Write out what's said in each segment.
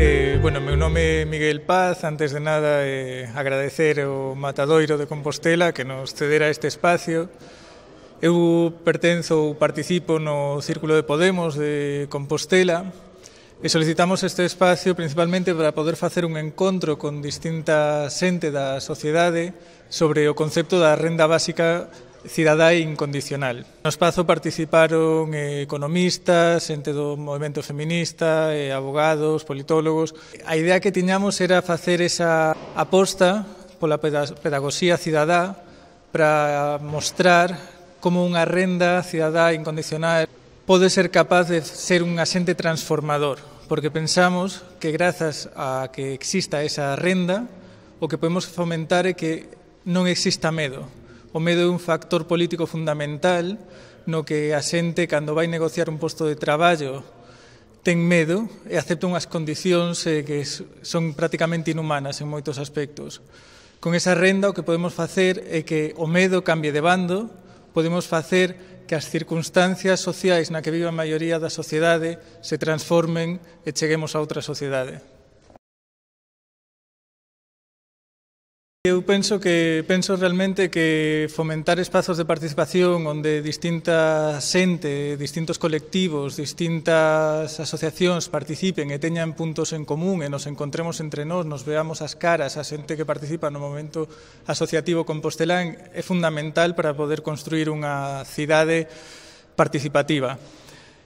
Eh, bueno, meu nome é Miguel Paz, antes de nada eh, agradecer o Matadoiro de Compostela que nos cedera este espacio. Eu pertenzo ou participo no Círculo de Podemos de Compostela e solicitamos este espacio principalmente para poder facer un encontro con distinta xente da sociedade sobre o concepto da renda básica cidadá incondicional. No espazo participaron eh, economistas, xente do movimento feminista, eh, abogados, politólogos. A idea que tiñamos era facer esa aposta pola pedagogía cidadá para mostrar como unha renda cidadá incondicional pode ser capaz de ser un asente transformador, porque pensamos que grazas a que exista esa renda, o que podemos fomentar é que non exista medo, O medo é un factor político fundamental no que a xente, cando vai negociar un posto de traballo, ten medo e acepta unhas condicións eh, que son prácticamente inhumanas en moitos aspectos. Con esa renda o que podemos facer é que o medo cambie de bando, podemos facer que as circunstancias sociais na que vive a maioría da sociedade se transformen e cheguemos a outra sociedade. Eu penso que penso realmente que fomentar espazos de participación onde distinta xente, distintos colectivos, distintas asociacións participen e teñan puntos en común e nos encontremos entre nós, nos veamos as caras, a xente que participa no momento asociativo compostelán é fundamental para poder construir unha cidade participativa.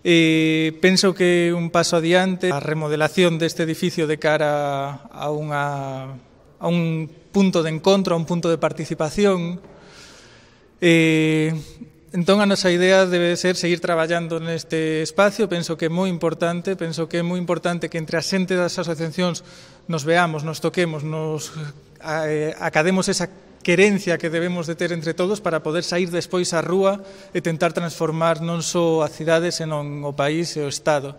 E penso que un paso adiante a remodelación deste edificio de cara a unha a un punto de encontro, a un punto de participación. Eh, entón a nosa idea debe ser seguir traballando neste espacio, penso que é moi importante, penso que é moi importante que entre a xente das asociacións nos veamos, nos toquemos, nos eh, academos esa querencia que debemos de ter entre todos para poder sair despois á rúa e tentar transformar non só a cidade, senón o país e o Estado.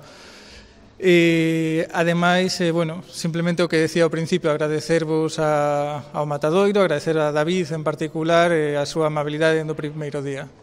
E, eh, ademais, eh, bueno, simplemente o que decía ao principio, agradecervos a, ao Matadoiro, agradecer a David en particular eh, a súa amabilidade no primeiro día.